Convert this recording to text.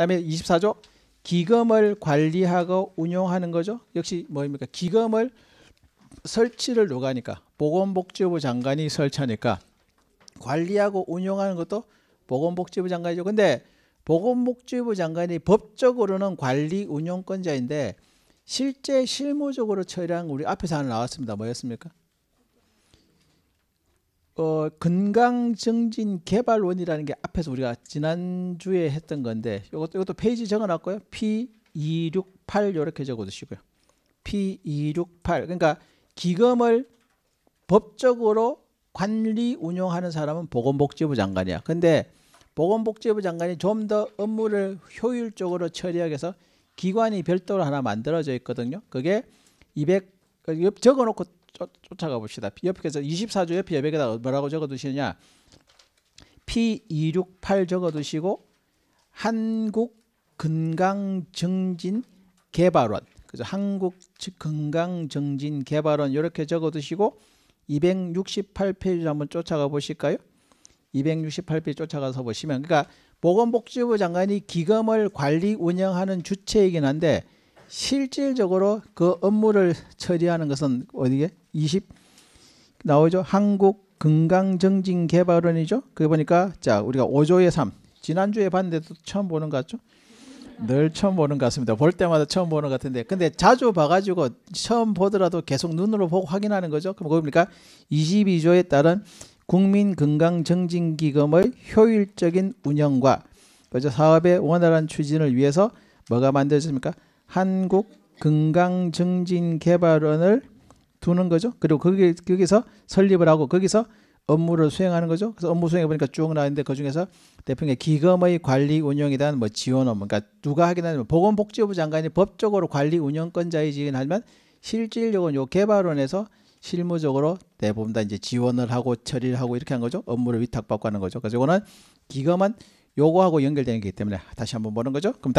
다음에 24조 기금을 관리하고 운영하는 거죠. 역시 뭐입니까? 기금을 설치를 누가니까 보건복지부 장관이 설치하니까 관리하고 운용하는 것도 보건복지부 장관이죠. 근데 보건복지부 장관이 법적으로는 관리 운영권자인데 실제 실무적으로 처리한 우리 앞에서 하나 나왔습니다. 뭐였습니까? 어, 건강증진 개발원이라는 게 앞에서 우리가 지난주에 했던 건데 이것도 이것도 페이지 적어놨고요. P268 이렇게 적어두시고요. P268 그러니까 기금을 법적으로 관리 운영하는 사람은 보건복지부 장관이야. 근데 보건복지부 장관이 좀 더 업무를 효율적으로 처리하기 위해서 기관이 별도로 하나 만들어져 있거든요. 그게 200 그러니까 적어놓고 쫓아가 봅시다. 옆에 그래서 24조에 여백에다 뭐라고 적어두시느냐? P268 적어두시고 한국 건강증진 개발원. 그래서 한국 건강증진 개발원 이렇게 적어두시고 268페이지 한번 쫓아가 보실까요? 268페이지 쫓아가서 보시면 그러니까 보건복지부 장관이 기금을 관리 운영하는 주체이긴 한데 실질적으로 그 업무를 처리하는 것은 어디게? 20 나오죠. 한국 건강증진 개발원이죠. 그게 보니까 자 우리가 5조의 3 지난주에 봤는데도 처음 보는 것 같죠. 늘 처음 보는 것 같습니다. 볼 때마다 처음 보는 것 같은데 근데 자주 봐가지고 처음 보더라도 계속 눈으로 보고 확인하는 거죠. 그럼 그러니까 22조에 따른 국민건강증진기금의 효율적인 운영과 그저 사업의 원활한 추진을 위해서 뭐가 만들어집니까? 한국 건강증진개발원을 두는 거죠. 그리고 거기, 거기서 설립을 하고 거기서 업무를 수행하는 거죠. 그래서 업무 수행해 보니까 쭉 나왔는데 그 중에서 대표님 기금의 관리 운영에 대한 뭐 지원 업무, 그러니까 누가 하게되냐면 보건복지부 장관이 법적으로 관리 운영권자이지긴 하지만 실질적으로 요 개발원에서 실무적으로 대부분 다 이제 지원을 하고 처리를 하고 이렇게 한 거죠. 업무를 위탁받고 하는 거죠. 그래서 이거는 기금은 요거하고 연결되는 거기 때문에 다시 한번 보는 거죠. 그럼